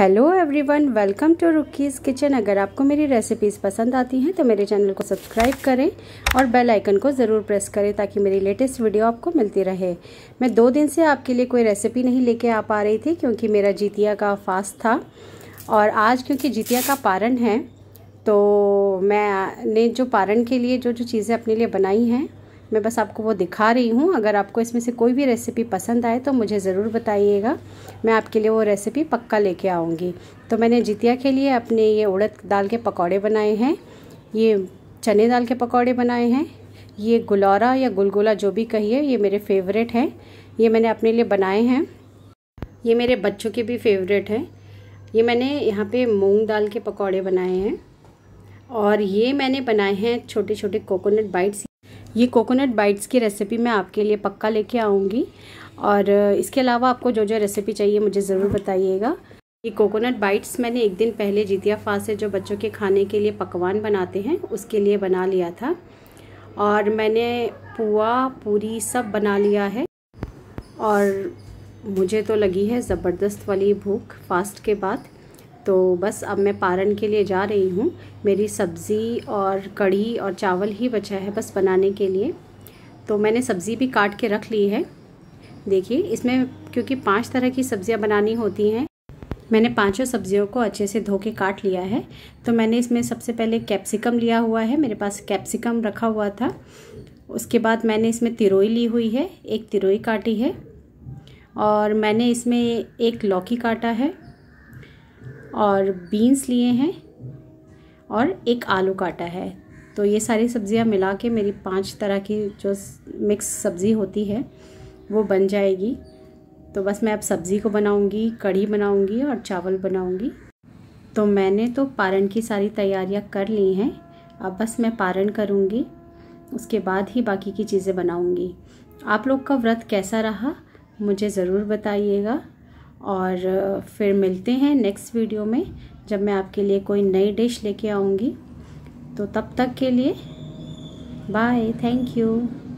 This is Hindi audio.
hello everyone welcome to rookie's kitchen अगर आपको मेरी रेसिपीज़ पसंद आती हैं तो मेरे चैनल को सब्सक्राइब करें और बेल आइकन को ज़रूर प्रेस करें ताकि मेरी लेटेस्ट वीडियो आपको मिलती रहे मैं दो दिन से आपके लिए कोई रेसिपी नहीं लेके आ पा रही थी क्योंकि मेरा जीतिया का फास्ट था और आज क्योंकि जीतिया का पारण है तो मैंने जो पारण के लिए जो जो चीज़ें अपने लिए बनाई हैं मैं बस आपको वो दिखा रही हूँ अगर आपको इसमें से कोई भी रेसिपी पसंद आए तो मुझे ज़रूर बताइएगा मैं आपके लिए वो रेसिपी पक्का लेके आऊँगी तो मैंने जितिया के लिए अपने ये उड़द दाल के पकौड़े बनाए हैं ये चने दाल के पकौड़े बनाए हैं ये गुलौरा या गुलगुला जो भी कहिए ये मेरे फेवरेट हैं ये मैंने अपने लिए बनाए हैं ये मेरे बच्चों के भी फेवरेट हैं ये मैंने यहाँ पे मूंग दाल के पकौड़े बनाए हैं और ये मैंने बनाए हैं छोटे छोटे कोकोनट बाइट्स ये कोकोनट बाइट्स की रेसिपी मैं आपके लिए पक्का लेके आऊँगी और इसके अलावा आपको जो जो रेसिपी चाहिए मुझे ज़रूर बताइएगा ये कोकोनट बाइट्स मैंने एक दिन पहले जीतिया फास से जो बच्चों के खाने के लिए पकवान बनाते हैं उसके लिए बना लिया था और मैंने पुआ पूरी सब बना लिया है और मुझे तो लगी है ज़बरदस्त वाली भूख फास्ट के बाद तो बस अब मैं पारण के लिए जा रही हूँ मेरी सब्ज़ी और कढ़ी और चावल ही बचा है बस बनाने के लिए तो मैंने सब्ज़ी भी काट के रख ली है देखिए इसमें क्योंकि पांच तरह की सब्ज़ियाँ बनानी होती हैं मैंने पांचों सब्जियों को अच्छे से धो के काट लिया है तो मैंने इसमें सबसे पहले कैप्सिकम लिया हुआ है मेरे पास कैप्सिकम रखा हुआ था उसके बाद मैंने इसमें तिरोई ली हुई है एक तिरोई काटी है और मैंने इसमें एक लौकी काटा है और बीन्स लिए हैं और एक आलू काटा है तो ये सारी सब्ज़ियाँ मिला के मेरी पांच तरह की जो मिक्स सब्ज़ी होती है वो बन जाएगी तो बस मैं अब सब्ज़ी को बनाऊंगी कढ़ी बनाऊंगी और चावल बनाऊंगी तो मैंने तो पारण की सारी तैयारियां कर ली हैं अब बस मैं पारण करूंगी उसके बाद ही बाकी की चीज़ें बनाऊंगी आप लोग का व्रत कैसा रहा मुझे ज़रूर बताइएगा और फिर मिलते हैं नेक्स्ट वीडियो में जब मैं आपके लिए कोई नई डिश लेके आऊँगी तो तब तक के लिए बाय थैंक यू